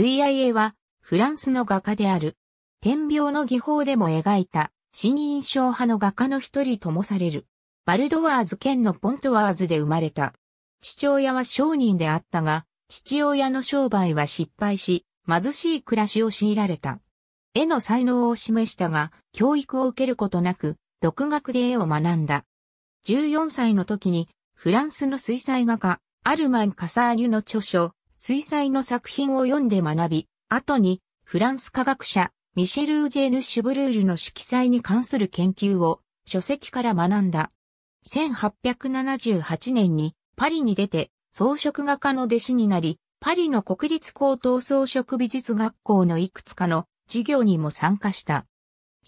ルイ・アイエは、フランスの画家である。天描の技法でも描いた、新印象派の画家の一人ともされる。バルドワーズ県のポントワーズで生まれた。父親は商人であったが、父親の商売は失敗し、貧しい暮らしを強いられた。絵の才能を示したが、教育を受けることなく、独学で絵を学んだ。14歳の時に、フランスの水彩画家、アルマン・カサーニュの著書、水彩の作品を読んで学び、後にフランス科学者ミシェル・ウジェヌ・シュブルールの色彩に関する研究を書籍から学んだ。1878年にパリに出て装飾画家の弟子になり、パリの国立高等装飾美術学校のいくつかの授業にも参加した。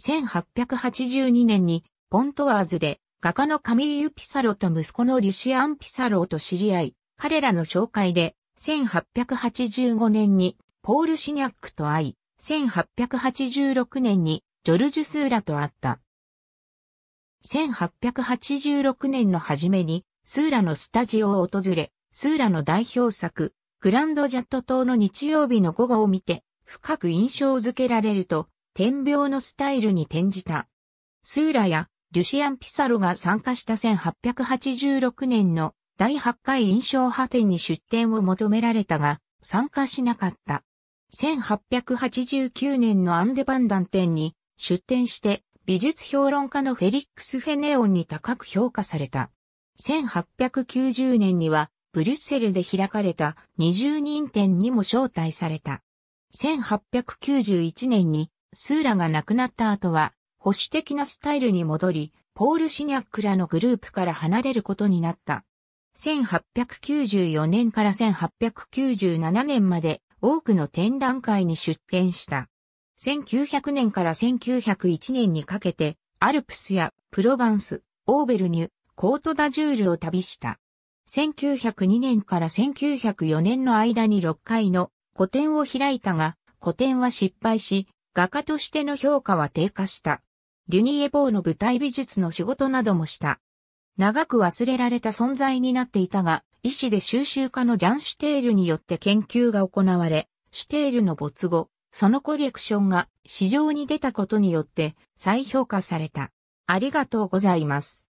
1882年にポントワーズで画家のカミーユ・ピサロと息子のリュシアン・ピサロと知り合い、彼らの紹介で1885年にポール・シニャックと会い、1886年にジョルジュ・スーラと会った。1886年の初めに、スーラのスタジオを訪れ、スーラの代表作、グランドジャット島の日曜日の午後を見て、深く印象づけられると、天病のスタイルに転じた。スーラや、リュシアン・ピサロが参加した1886年の第8回印象派展に出展を求められたが、参加しなかった。1889年のアンデバンダン展に出展して美術評論家のフェリックス・フェネオンに高く評価された。1890年にはブリュッセルで開かれた20人展にも招待された。1891年にスーラが亡くなった後は保守的なスタイルに戻り、ポール・シニャックらのグループから離れることになった。1894年から1897年まで多くの展覧会に出展した。1900年から1901年にかけて、アルプスやプロヴァンス、オーベルニュ、コートダジュールを旅した。1902年から1904年の間に6回の個展を開いたが、個展は失敗し、画家としての評価は低下した。デュニエボーの舞台美術の仕事などもした。長く忘れられた存在になっていたが、医師で収集家のジャン・シュテールによって研究が行われ、シュテールの没後、そのコレクションが市場に出たことによって再評価された。ありがとうございます。